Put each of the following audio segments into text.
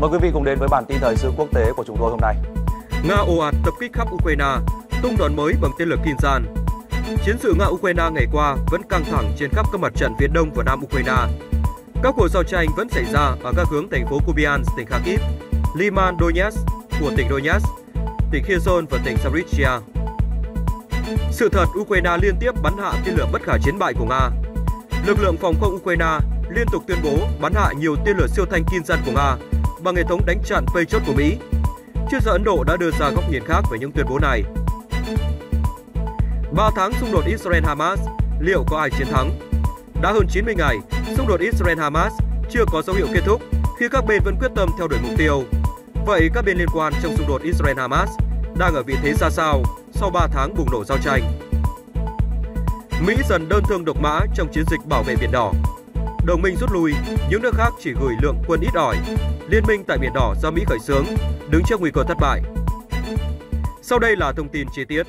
Mời quý vị cùng đến với bản tin thời sự quốc tế của chúng tôi hôm nay. Nga ồ ạt tập kích khắp Ukraine, tung đòn mới bằng tên lửa Kinzhan. Chiến sự Nga-Ukraine ngày qua vẫn căng thẳng trên khắp các mặt trận phía đông và nam Ukraine. Các cuộc giao tranh vẫn xảy ra ở các hướng thành phố Kupiansk, tỉnh Kharkiv, Liman Donetsk của tỉnh Donetsk, tỉnh Kherson và tỉnh Zaporizhia. Sự thật Ukraine liên tiếp bắn hạ tên lửa bất khả chiến bại của Nga. Lực lượng phòng không Ukraine liên tục tuyên bố bắn hạ nhiều tên lửa siêu thanh Kinzhan của Nga bằng hệ thống đánh chặn vây chốt của Mỹ. Chuyên gia Ấn Độ đã đưa ra góc nhìn khác về những tuyên bố này. 3 tháng xung đột Israel-Hamas, liệu có ai chiến thắng? Đã hơn 90 ngày, xung đột Israel-Hamas chưa có dấu hiệu kết thúc khi các bên vẫn quyết tâm theo đuổi mục tiêu. Vậy các bên liên quan trong xung đột Israel-Hamas đang ở vị thế ra sao sau 3 tháng bùng nổ giao tranh? Mỹ dần đơn thương độc mã trong chiến dịch bảo vệ Biển Đỏ. Đồng minh rút lui, những nước khác chỉ gửi lượng quân ít ỏi, Liên minh tại Biển Đỏ do Mỹ khởi xướng, đứng trước nguy cơ thất bại. Sau đây là thông tin chi tiết.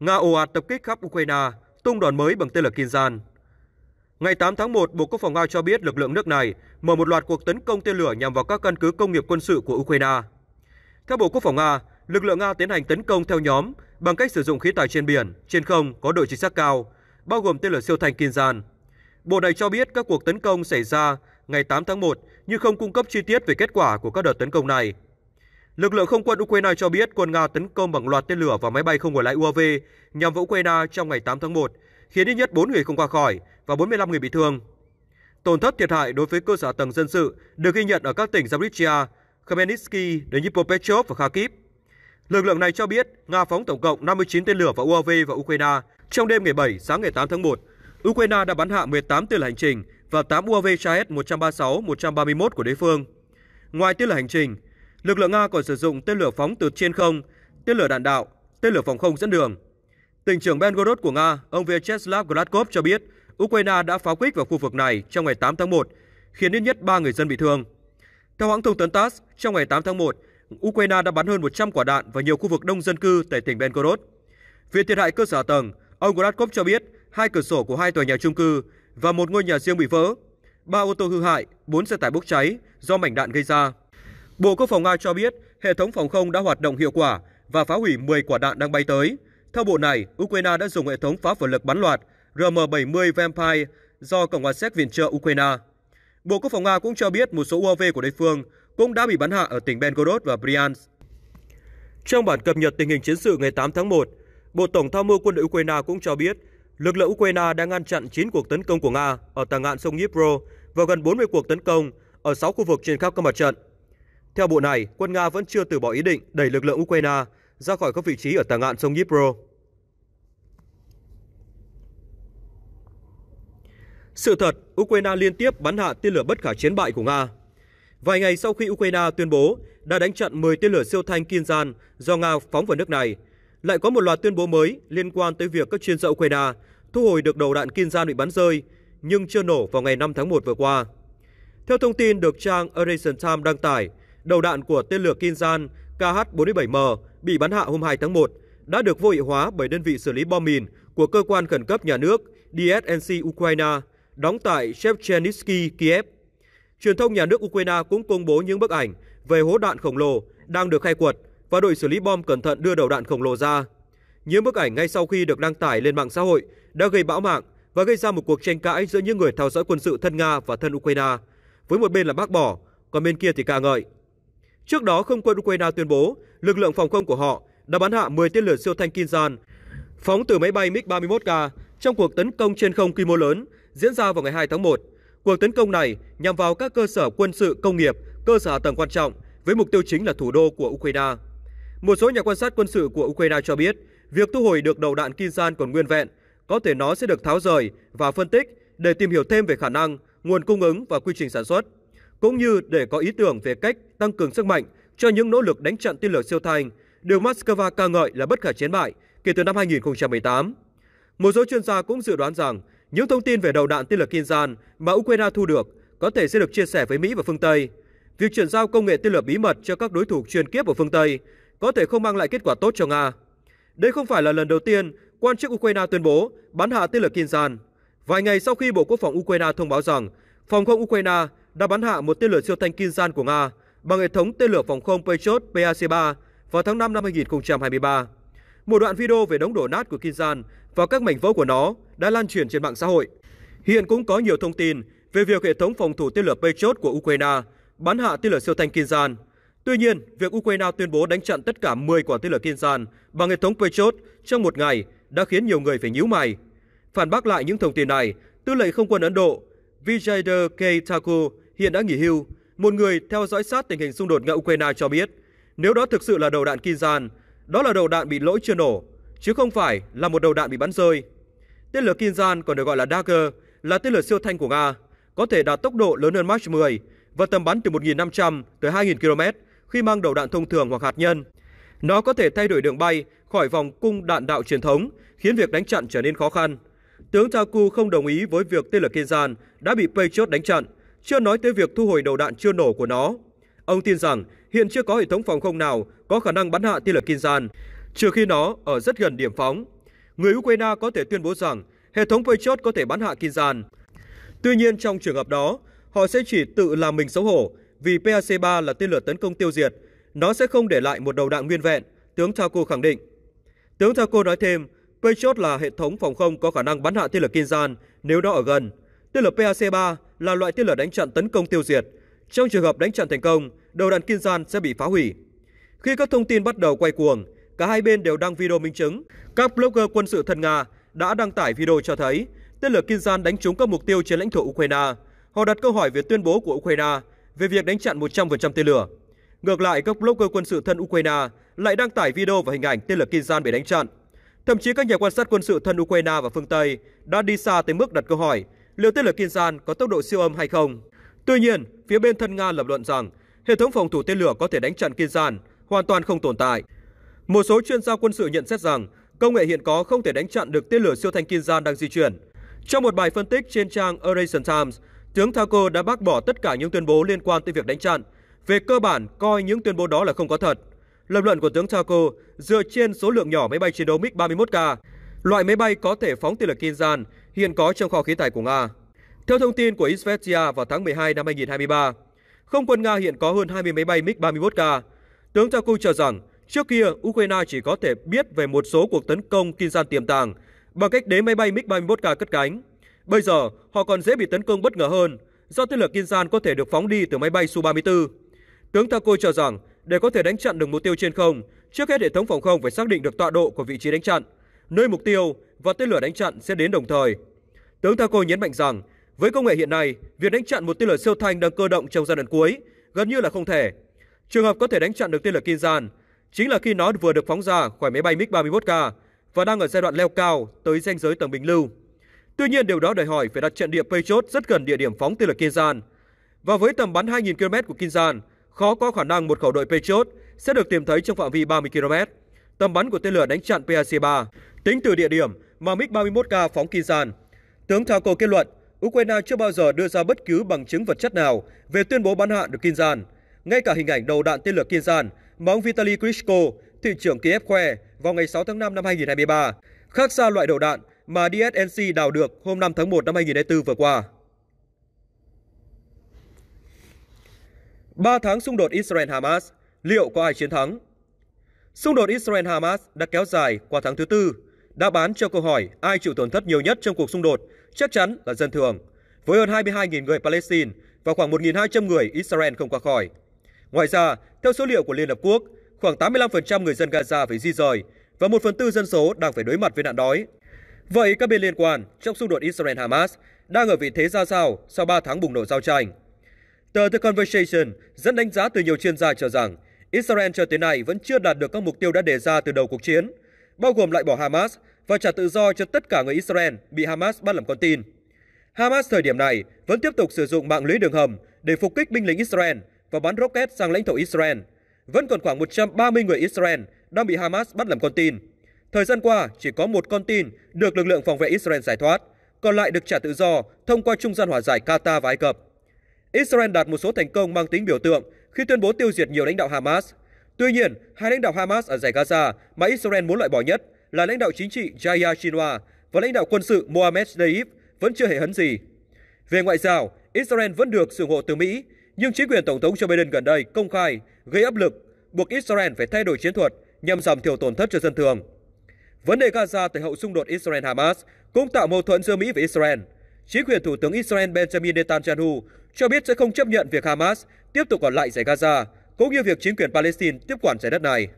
Nga ồ ạt tập kích khắp Ukraine, tung đòn mới bằng tên lửa Kinzhan. Ngày 8 tháng 1, Bộ Quốc phòng Nga cho biết lực lượng nước này mở một loạt cuộc tấn công tên lửa nhằm vào các căn cứ công nghiệp quân sự của Ukraine. Theo Bộ Quốc phòng Nga, lực lượng Nga tiến hành tấn công theo nhóm bằng cách sử dụng khí tài trên biển, trên không có độ chính xác cao, bao gồm tên lửa siêu thanh Kinzhan. Bộ này cho biết các cuộc tấn công xảy ra ngày 8 tháng 1 nhưng không cung cấp chi tiết về kết quả của các đợt tấn công này. Lực lượng không quân Ukraine cho biết quân Nga tấn công bằng loạt tên lửa và máy bay không người lái UAV nhằm vào Ukraine trong ngày 8 tháng 1, khiến ít nhất 4 người không qua khỏi và 45 người bị thương. Tổn thất thiệt hại đối với cơ sở tầng dân sự được ghi nhận ở các tỉnh Zaporizhia, Khmelnytsky đến Dnipropetrovsk và Kharkiv. Lực lượng này cho biết Nga phóng tổng cộng 59 tên lửa và UAV vào Ukraine trong đêm ngày 7 sáng ngày 8 tháng 1. Ukraine đã bắn hạ 18 tên lửa hành trình và 8 UAV Shahed 136-131 của đối phương. Ngoài tên lửa hành trình, lực lượng Nga còn sử dụng tên lửa phóng từ trên không, tên lửa đạn đạo, tên lửa phòng không dẫn đường. Tỉnh trưởng Belgorod của Nga, ông Vyacheslav Gladkov cho biết, Ukraine đã pháo kích vào khu vực này trong ngày 8 tháng 1, khiến ít nhất 3 người dân bị thương. Theo hãng thông tấn TASS, trong ngày 8 tháng 1, Ukraine đã bắn hơn 100 quả đạn vào nhiều khu vực đông dân cư tại tỉnh Belgorod. Về thiệt hại cơ sở tầng, ông Gladkov cho biết hai cửa sổ của hai tòa nhà chung cư và một ngôi nhà riêng bị vỡ, ba ô tô hư hại, bốn xe tải bốc cháy do mảnh đạn gây ra. Bộ Quốc phòng Nga cho biết hệ thống phòng không đã hoạt động hiệu quả và phá hủy 10 quả đạn đang bay tới. Theo bộ này, Ukraine đã dùng hệ thống phá phổ lực bắn loạt RM-70 Vampire do Cộng hòa Séc viện trợ Ukraine. Bộ Quốc phòng Nga cũng cho biết một số UAV của đối phương cũng đã bị bắn hạ ở tỉnh Belgorod và Bryansk. Trong bản cập nhật tình hình chiến sự ngày 8 tháng 1, Bộ Tổng tham mưu quân đội Ukraine cũng cho biết lực lượng Ukraine đã ngăn chặn 9 cuộc tấn công của Nga ở tà ngạn sông Dnipro và gần 40 cuộc tấn công ở 6 khu vực trên khắp các mặt trận. Theo bộ này, quân Nga vẫn chưa từ bỏ ý định đẩy lực lượng Ukraine ra khỏi các vị trí ở tà ngạn sông Dnipro. Sự thật, Ukraine liên tiếp bắn hạ tên lửa bất khả chiến bại của Nga. Vài ngày sau khi Ukraine tuyên bố đã đánh chặn 10 tên lửa siêu thanh Kinzhan do Nga phóng vào nước này, lại có một loạt tuyên bố mới liên quan tới việc các chuyên gia Ukraine thu hồi được đầu đạn Kinzhan bị bắn rơi nhưng chưa nổ vào ngày 5 tháng 1 vừa qua. Theo thông tin được trang Eurasian Times đăng tải, đầu đạn của tên lửa Kinzhan KH-47M bị bắn hạ hôm 2 tháng 1 đã được vô hiệu hóa bởi đơn vị xử lý bom mìn của cơ quan khẩn cấp nhà nước DSNC Ukraine đóng tại Shevchenitsky, Kiev. Truyền thông nhà nước Ukraine cũng công bố những bức ảnh về hố đạn khổng lồ đang được khai quật và đội xử lý bom cẩn thận đưa đầu đạn khổng lồ ra. Những bức ảnh ngay sau khi được đăng tải lên mạng xã hội đã gây bão mạng và gây ra một cuộc tranh cãi giữa những người theo dõi quân sự thân Nga và thân Ukraine, với một bên là bác bỏ, còn bên kia thì ca ngợi. Trước đó, không quân Ukraine tuyên bố lực lượng phòng không của họ đã bắn hạ 10 tên lửa siêu thanh Kinzhan phóng từ máy bay MiG-31K trong cuộc tấn công trên không quy mô lớn diễn ra vào ngày 2 tháng 1. Cuộc tấn công này nhằm vào các cơ sở quân sự công nghiệp, cơ sở hạ tầng quan trọng với mục tiêu chính là thủ đô của Ukraine. Một số nhà quan sát quân sự của Ukraine cho biết, việc thu hồi được đầu đạn Kinzhan còn nguyên vẹn, có thể nó sẽ được tháo rời và phân tích để tìm hiểu thêm về khả năng, nguồn cung ứng và quy trình sản xuất, cũng như để có ý tưởng về cách tăng cường sức mạnh cho những nỗ lực đánh chặn tên lửa siêu thanh, được Moscow ca ngợi là bất khả chiến bại kể từ năm 2018. Một số chuyên gia cũng dự đoán rằng những thông tin về đầu đạn tên lửa Kinzhan mà Ukraine thu được có thể sẽ được chia sẻ với Mỹ và phương Tây. Việc chuyển giao công nghệ tên lửa bí mật cho các đối thủ chuyên kiếp của phương Tây có thể không mang lại kết quả tốt cho Nga. Đây không phải là lần đầu tiên quan chức Ukraine tuyên bố bắn hạ tên lửa Kinzhan. Vài ngày sau khi Bộ Quốc phòng Ukraine thông báo rằng phòng không Ukraine đã bắn hạ một tên lửa siêu thanh Kinzhan của Nga bằng hệ thống tên lửa phòng không Patriot PAC-3 vào tháng 5 năm 2023. Một đoạn video về đống đổ nát của Kinzhan và các mảnh vỡ của nó đã lan truyền trên mạng xã hội. Hiện cũng có nhiều thông tin về việc hệ thống phòng thủ tên lửa Patriot của Ukraine bắn hạ tên lửa siêu thanh Kinzhan Tuy nhiên, việc Ukraine tuyên bố đánh chặn tất cả 10 quả tên lửa Kinzhan bằng hệ thống Patriot trong một ngày đã khiến nhiều người phải nhíu mày. Phản bác lại những thông tin này, Tư lệnh Không quân Ấn Độ Vijay K. Thakur hiện đã nghỉ hưu. Một người theo dõi sát tình hình xung đột nga Ukraine cho biết, nếu đó thực sự là đầu đạn Kinzhan, đó là đầu đạn bị lỗi chưa nổ, chứ không phải là một đầu đạn bị bắn rơi. Tên lửa Kinzhan còn được gọi là Dagger, là tên lửa siêu thanh của Nga, có thể đạt tốc độ lớn hơn Mach 10 và tầm bắn từ 1.500 tới 2.000 km, khi mang đầu đạn thông thường hoặc hạt nhân. Nó có thể thay đổi đường bay khỏi vòng cung đạn đạo truyền thống, khiến việc đánh chặn trở nên khó khăn. Tướng Taku không đồng ý với việc tên lửa Kinzhan đã bị Patriot đánh chặn, chưa nói tới việc thu hồi đầu đạn chưa nổ của nó. Ông tin rằng hiện chưa có hệ thống phòng không nào có khả năng bắn hạ tên lửa Kinzhan, trừ khi nó ở rất gần điểm phóng. Người Ukraine có thể tuyên bố rằng hệ thống Patriot có thể bắn hạ Kinzhan. Tuy nhiên trong trường hợp đó, họ sẽ chỉ tự làm mình xấu hổ vì PAC-3 là tên lửa tấn công tiêu diệt, nó sẽ không để lại một đầu đạn nguyên vẹn, tướng Thako khẳng định. Tướng Thako nói thêm, Patriot là hệ thống phòng không có khả năng bắn hạ tên lửa Kinzhan nếu nó ở gần. Tên lửa PAC-3 là loại tên lửa đánh chặn tấn công tiêu diệt. Trong trường hợp đánh chặn thành công, đầu đạn Kinzhan sẽ bị phá hủy. Khi các thông tin bắt đầu quay cuồng, cả hai bên đều đăng video minh chứng. Các blogger quân sự thân Nga đã đăng tải video cho thấy tên lửa Kinzhan đánh trúng các mục tiêu trên lãnh thổ Ukraine. Họ đặt câu hỏi về tuyên bố của Ukraine về việc đánh chặn 100% tên lửa. Ngược lại, các blogger quân sự thân Ukraine lại đăng tải video và hình ảnh tên lửa Kinzhan bị đánh chặn. Thậm chí các nhà quan sát quân sự thân Ukraine và phương Tây đã đi xa tới mức đặt câu hỏi liệu tên lửa Kinzhan có tốc độ siêu âm hay không. Tuy nhiên, phía bên thân Nga lập luận rằng hệ thống phòng thủ tên lửa có thể đánh chặn Kinzhan hoàn toàn không tồn tại. Một số chuyên gia quân sự nhận xét rằng công nghệ hiện có không thể đánh chặn được tên lửa siêu thanh Kinzhan đang di chuyển. Trong một bài phân tích trên trang Eurasian Times, tướng Thaco đã bác bỏ tất cả những tuyên bố liên quan tới việc đánh chặn, về cơ bản coi những tuyên bố đó là không có thật. Lập luận của tướng Thaco dựa trên số lượng nhỏ máy bay chiến đấu MiG-31K, loại máy bay có thể phóng tên lửa Kinzhan hiện có trong kho khí tài của Nga. Theo thông tin của Isvestia vào tháng 12 năm 2023, không quân Nga hiện có hơn 20 máy bay MiG-31K. Tướng Thaco cho rằng trước kia Ukraine chỉ có thể biết về một số cuộc tấn công Kinzhan tiềm tàng bằng cách đế máy bay MiG-31K cất cánh. Bây giờ, họ còn dễ bị tấn công bất ngờ hơn do tên lửa Kinzhan có thể được phóng đi từ máy bay Su-34. Tướng Tako cho rằng, để có thể đánh chặn được mục tiêu trên không, trước hết hệ thống phòng không phải xác định được tọa độ của vị trí đánh chặn, nơi mục tiêu và tên lửa đánh chặn sẽ đến đồng thời. Tướng Tako nhấn mạnh rằng, với công nghệ hiện nay, việc đánh chặn một tên lửa siêu thanh đang cơ động trong giai đoạn cuối gần như là không thể. Trường hợp có thể đánh chặn được tên lửa Kinzhan chính là khi nó vừa được phóng ra khỏi máy bay MiG-31K và đang ở giai đoạn leo cao tới ranh giới tầng bình lưu. Tuy nhiên điều đó đòi hỏi phải đặt trận địa pây rất gần địa điểm phóng tên lửa Kinzhan. Và với tầm bắn 2.000 km của Kinzhan, khó có khả năng một khẩu đội pây sẽ được tìm thấy trong phạm vi 30 km. Tầm bắn của tên lửa đánh chặn PAC-3 tính từ địa điểm mà MiG-31K phóng Kinzhan. Tướng Thako kết luận, Ukraine chưa bao giờ đưa ra bất cứ bằng chứng vật chất nào về tuyên bố bắn hạ được Kinzhan. Ngay cả hình ảnh đầu đạn tên lửa Kinzhan mà ông Vitaly Klitschko, thị trưởng Kiev khoe vào ngày 6 tháng 5 năm 2023, khác xa loại đầu đạn mà DSNC đào được hôm 5 tháng 1 năm 2024 vừa qua. 3 tháng xung đột Israel-Hamas, liệu có ai chiến thắng? Xung đột Israel-Hamas đã kéo dài qua tháng thứ tư, đã bán cho câu hỏi ai chịu tổn thất nhiều nhất trong cuộc xung đột, chắc chắn là dân thường, với hơn 22.000 người Palestine và khoảng 1.200 người Israel không qua khỏi. Ngoài ra, theo số liệu của Liên Hợp Quốc, khoảng 85% người dân Gaza phải di rời và 1 phần tư dân số đang phải đối mặt với nạn đói. Vậy các bên liên quan trong xung đột Israel-Hamas đang ở vị thế ra sao sau 3 tháng bùng nổ giao tranh? Tờ The Conversation dẫn đánh giá từ nhiều chuyên gia cho rằng Israel cho tới nay vẫn chưa đạt được các mục tiêu đã đề ra từ đầu cuộc chiến, bao gồm loại bỏ Hamas và trả tự do cho tất cả người Israel bị Hamas bắt làm con tin. Hamas thời điểm này vẫn tiếp tục sử dụng mạng lưới đường hầm để phục kích binh lính Israel và bắn rocket sang lãnh thổ Israel. Vẫn còn khoảng 130 người Israel đang bị Hamas bắt làm con tin. Thời gian qua, chỉ có một con tin được lực lượng phòng vệ Israel giải thoát, còn lại được trả tự do thông qua trung gian hòa giải Qatar và Ai Cập. Israel đạt một số thành công mang tính biểu tượng khi tuyên bố tiêu diệt nhiều lãnh đạo Hamas. Tuy nhiên, hai lãnh đạo Hamas ở giải Gaza mà Israel muốn loại bỏ nhất là lãnh đạo chính trị Yahya Sinwar và lãnh đạo quân sự Mohammed Deif vẫn chưa hề hấn gì. Về ngoại giao, Israel vẫn được sự ủng hộ từ Mỹ, nhưng chính quyền Tổng thống Joe Biden gần đây công khai gây áp lực buộc Israel phải thay đổi chiến thuật nhằm giảm thiểu tổn thất cho dân thường. Vấn đề Gaza từ hậu xung đột Israel-Hamas cũng tạo mâu thuẫn giữa Mỹ và Israel. Chính quyền Thủ tướng Israel Benjamin Netanyahu cho biết sẽ không chấp nhận việc Hamas tiếp tục còn lại giải Gaza, cũng như việc chính quyền Palestine tiếp quản giải đất này.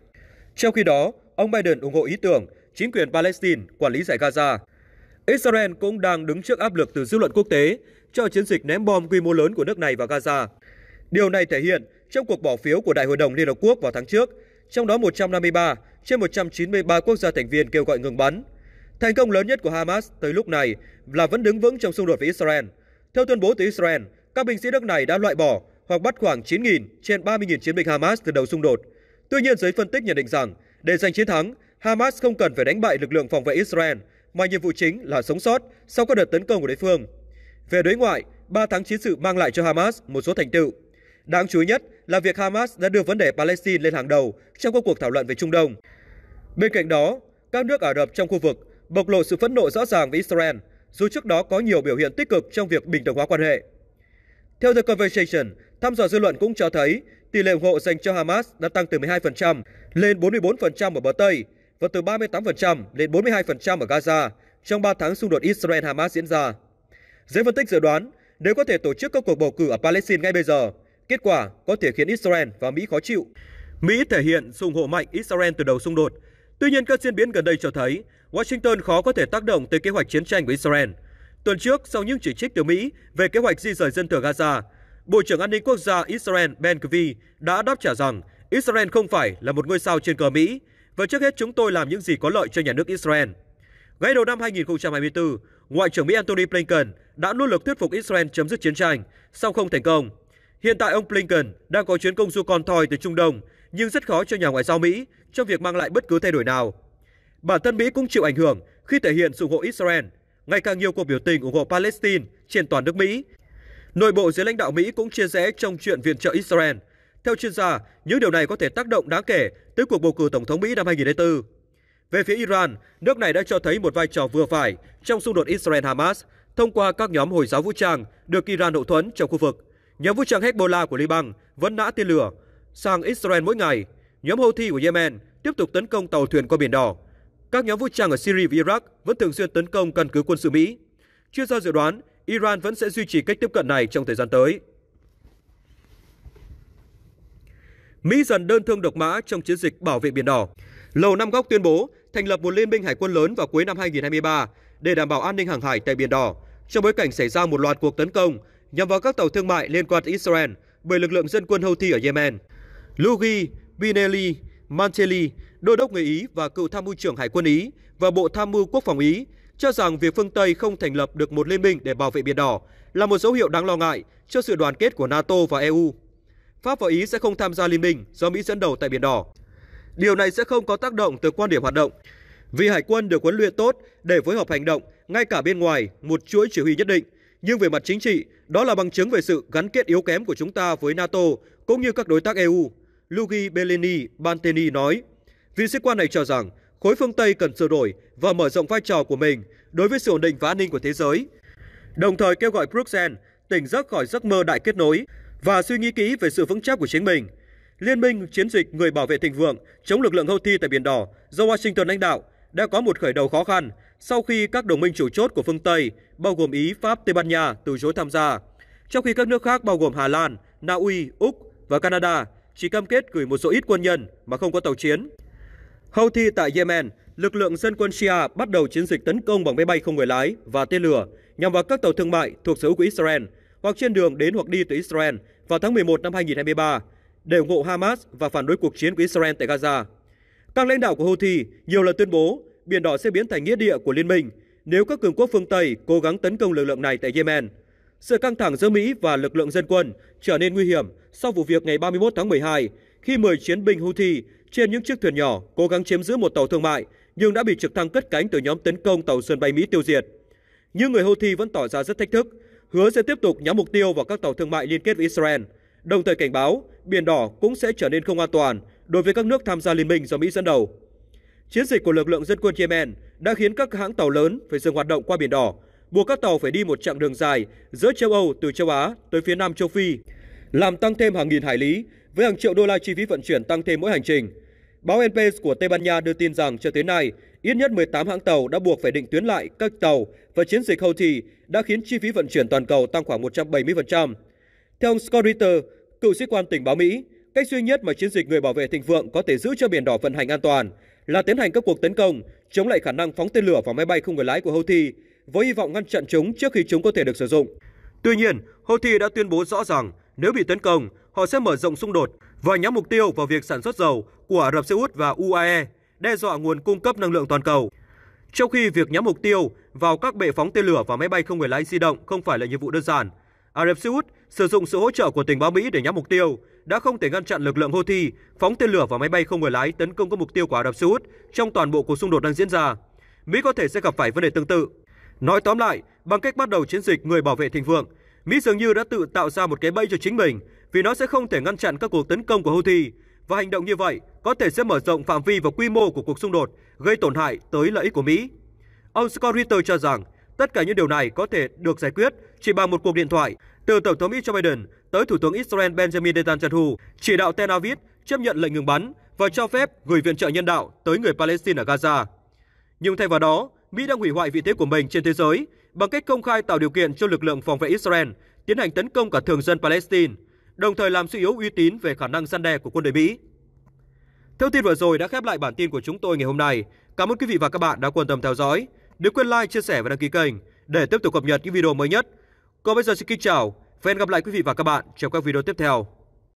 Trong khi đó, ông Biden ủng hộ ý tưởng chính quyền Palestine quản lý giải Gaza. Israel cũng đang đứng trước áp lực từ dư luận quốc tế cho chiến dịch ném bom quy mô lớn của nước này vào Gaza. Điều này thể hiện trong cuộc bỏ phiếu của Đại hội đồng Liên Hợp Quốc vào tháng trước, trong đó 153 trên 193 quốc gia thành viên kêu gọi ngừng bắn. Thành công lớn nhất của Hamas tới lúc này là vẫn đứng vững trong xung đột với Israel. Theo tuyên bố từ Israel, các binh sĩ nước này đã loại bỏ hoặc bắt khoảng 9.000 trên 30.000 chiến binh Hamas từ đầu xung đột. Tuy nhiên, giới phân tích nhận định rằng để giành chiến thắng, Hamas không cần phải đánh bại lực lượng phòng vệ Israel, mà nhiệm vụ chính là sống sót sau các đợt tấn công của đối phương. Về đối ngoại, 3 tháng chiến sự mang lại cho Hamas một số thành tựu. Đáng chú ý nhất là việc Hamas đã đưa vấn đề Palestine lên hàng đầu trong các cuộc thảo luận về Trung Đông. Bên cạnh đó, các nước Ả Rập trong khu vực bộc lộ sự phẫn nộ rõ ràng với Israel, dù trước đó có nhiều biểu hiện tích cực trong việc bình thường hóa quan hệ. Theo The Conversation, thăm dò dư luận cũng cho thấy tỷ lệ ủng hộ dành cho Hamas đã tăng từ 12% lên 44% ở bờ Tây và từ 38% lên 42% ở Gaza trong 3 tháng xung đột Israel-Hamas diễn ra. Giới phân tích dự đoán, nếu có thể tổ chức các cuộc bầu cử ở Palestine ngay bây giờ, Kết quả có thể khiến Israel và Mỹ khó chịu. Mỹ thể hiện sự ủng hộ mạnh Israel từ đầu xung đột. Tuy nhiên, các diễn biến gần đây cho thấy Washington khó có thể tác động tới kế hoạch chiến tranh của Israel. Tuần trước, sau những chỉ trích từ Mỹ về kế hoạch di rời dân thường Gaza, Bộ trưởng An ninh Quốc gia Israel Ben Gvir đã đáp trả rằng Israel không phải là một ngôi sao trên cờ Mỹ và trước hết chúng tôi làm những gì có lợi cho nhà nước Israel. Ngay đầu năm 2024, Ngoại trưởng Mỹ Antony Blinken đã nỗ lực thuyết phục Israel chấm dứt chiến tranh, sau không thành công. Hiện tại ông Blinken đang có chuyến công du con thoi từ Trung Đông, nhưng rất khó cho nhà ngoại giao Mỹ trong việc mang lại bất cứ thay đổi nào. Bản thân Mỹ cũng chịu ảnh hưởng khi thể hiện sự ủng hộ Israel. Ngày càng nhiều cuộc biểu tình ủng hộ Palestine trên toàn nước Mỹ. Nội bộ dưới lãnh đạo Mỹ cũng chia rẽ trong chuyện viện trợ Israel. Theo chuyên gia, những điều này có thể tác động đáng kể tới cuộc bầu cử Tổng thống Mỹ năm 2024. Về phía Iran, nước này đã cho thấy một vai trò vừa phải trong xung đột Israel-Hamas thông qua các nhóm Hồi giáo vũ trang được Iran hậu thuẫn trong khu vực – Nhóm vũ trang Hezbollah của Liban vẫn nã tên lửa sang Israel mỗi ngày. Nhóm Houthi của Yemen tiếp tục tấn công tàu thuyền qua Biển Đỏ. Các nhóm vũ trang ở Syria và Iraq vẫn thường xuyên tấn công căn cứ quân sự Mỹ. Chuyên gia dự đoán Iran vẫn sẽ duy trì cách tiếp cận này trong thời gian tới. Mỹ dần đơn thương độc mã trong chiến dịch bảo vệ Biển Đỏ. Lầu Năm Góc tuyên bố thành lập một liên minh hải quân lớn vào cuối năm 2023 để đảm bảo an ninh hàng hải tại Biển Đỏ trong bối cảnh xảy ra một loạt cuộc tấn công nhằm vào các tàu thương mại liên quan tới Israel bởi lực lượng dân quân Houthi ở Yemen. Luigi Binelli Mantelli, đô đốc người Ý và cựu tham mưu trưởng Hải quân Ý và Bộ Tham mưu Quốc phòng Ý cho rằng việc phương Tây không thành lập được một liên minh để bảo vệ Biển Đỏ là một dấu hiệu đáng lo ngại cho sự đoàn kết của NATO và EU. Pháp và Ý sẽ không tham gia liên minh do Mỹ dẫn đầu tại Biển Đỏ. Điều này sẽ không có tác động từ quan điểm hoạt động, vì hải quân được huấn luyện tốt để phối hợp hành động ngay cả bên ngoài một chuỗi chỉ huy nhất định – nhưng về mặt chính trị, đó là bằng chứng về sự gắn kết yếu kém của chúng ta với NATO cũng như các đối tác EU. Luigi Bellini Banteni nói, vị sĩ quan này cho rằng khối phương Tây cần sửa đổi và mở rộng vai trò của mình đối với sự ổn định và an ninh của thế giới. Đồng thời kêu gọi Bruxelles tỉnh giấc khỏi giấc mơ đại kết nối và suy nghĩ kỹ về sự vững chắc của chính mình. Liên minh chiến dịch người bảo vệ thịnh vượng chống lực lượng Houthi tại Biển Đỏ do Washington lãnh đạo đã có một khởi đầu khó khăn sau khi các đồng minh chủ chốt của phương Tây, bao gồm Ý, Pháp, Tây Ban Nha từ chối tham gia, trong khi các nước khác bao gồm Hà Lan, Na Uy, Úc và Canada chỉ cam kết gửi một số ít quân nhân mà không có tàu chiến. Houthi tại Yemen, lực lượng dân quân Shia bắt đầu chiến dịch tấn công bằng máy bay không người lái và tên lửa nhằm vào các tàu thương mại thuộc sở hữu của Israel hoặc trên đường đến hoặc đi từ Israel vào tháng 11 năm 2023 để ủng hộ Hamas và phản đối cuộc chiến của Israel tại Gaza. Các lãnh đạo của Houthi nhiều lần tuyên bố Biển Đỏ sẽ biến thành nghĩa địa của Liên minh nếu các cường quốc phương Tây cố gắng tấn công lực lượng này tại Yemen. Sự căng thẳng giữa Mỹ và lực lượng dân quân trở nên nguy hiểm sau vụ việc ngày 31 tháng 12 khi 10 chiến binh Houthi trên những chiếc thuyền nhỏ cố gắng chiếm giữ một tàu thương mại nhưng đã bị trực thăng cất cánh từ nhóm tấn công tàu sân bay Mỹ tiêu diệt. Nhưng người Houthi vẫn tỏ ra rất thách thức, hứa sẽ tiếp tục nhắm mục tiêu vào các tàu thương mại liên kết với Israel, đồng thời cảnh báo Biển Đỏ cũng sẽ trở nên không an toàn đối với các nước tham gia liên minh do Mỹ dẫn đầu. Chiến dịch của lực lượng dân quân Yemen đã khiến các hãng tàu lớn phải dừng hoạt động qua Biển Đỏ, buộc các tàu phải đi một chặng đường dài giữa châu Âu từ châu Á tới phía Nam châu Phi, làm tăng thêm hàng nghìn hải lý với hàng triệu đô la chi phí vận chuyển tăng thêm mỗi hành trình. Báo NP của Tây Ban Nha đưa tin rằng cho tới nay, ít nhất 18 hãng tàu đã buộc phải định tuyến lại các tàu và chiến dịch Houthi đã khiến chi phí vận chuyển toàn cầu tăng khoảng 170%. Theo ông Scott Ritter, cựu sĩ quan tình báo Mỹ, cách duy nhất mà chiến dịch người bảo vệ thịnh vượng có thể giữ cho biển đỏ vận hành an toàn là tiến hành các cuộc tấn công chống lại khả năng phóng tên lửa và máy bay không người lái của Houthi với hy vọng ngăn chặn chúng trước khi chúng có thể được sử dụng. Tuy nhiên, Houthi đã tuyên bố rõ ràng nếu bị tấn công, họ sẽ mở rộng xung đột và nhắm mục tiêu vào việc sản xuất dầu của Ả Rập Xê Út và UAE, đe dọa nguồn cung cấp năng lượng toàn cầu. Trong khi việc nhắm mục tiêu vào các bệ phóng tên lửa và máy bay không người lái di động không phải là nhiệm vụ đơn giản, Ả Rập Xê Út sử dụng sự hỗ trợ của tình báo Mỹ để nhắm mục tiêu, đã không thể ngăn chặn lực lượng Houthi phóng tên lửa và máy bay không người lái tấn công các mục tiêu của Ả Rập Xê Út trong toàn bộ cuộc xung đột đang diễn ra. Mỹ có thể sẽ gặp phải vấn đề tương tự. Nói tóm lại, bằng cách bắt đầu chiến dịch người bảo vệ thịnh vượng, Mỹ dường như đã tự tạo ra một cái bẫy cho chính mình vì nó sẽ không thể ngăn chặn các cuộc tấn công của Houthi và hành động như vậy có thể sẽ mở rộng phạm vi và quy mô của cuộc xung đột, gây tổn hại tới lợi ích của Mỹ. Ông Scott Ritter cho rằng tất cả những điều này có thể được giải quyết chỉ bằng một cuộc điện thoại từ Tổng thống Mỹ Joe Biden tới Thủ tướng Israel Benjamin Netanyahu chỉ đạo Tel Aviv chấp nhận lệnh ngừng bắn và cho phép gửi viện trợ nhân đạo tới người Palestine ở Gaza. Nhưng thay vào đó, Mỹ đang hủy hoại vị thế của mình trên thế giới bằng cách công khai tạo điều kiện cho lực lượng phòng vệ Israel tiến hành tấn công cả thường dân Palestine, đồng thời làm suy yếu uy tín về khả năng săn đe của quân đội Mỹ. Thông tin vừa rồi đã khép lại bản tin của chúng tôi ngày hôm nay. Cảm ơn quý vị và các bạn đã quan tâm theo dõi. Đừng quên like, chia sẻ và đăng ký kênh để tiếp tục cập nhật những video mới nhất – còn bây giờ xin kính chào và hẹn gặp lại quý vị và các bạn trong các video tiếp theo.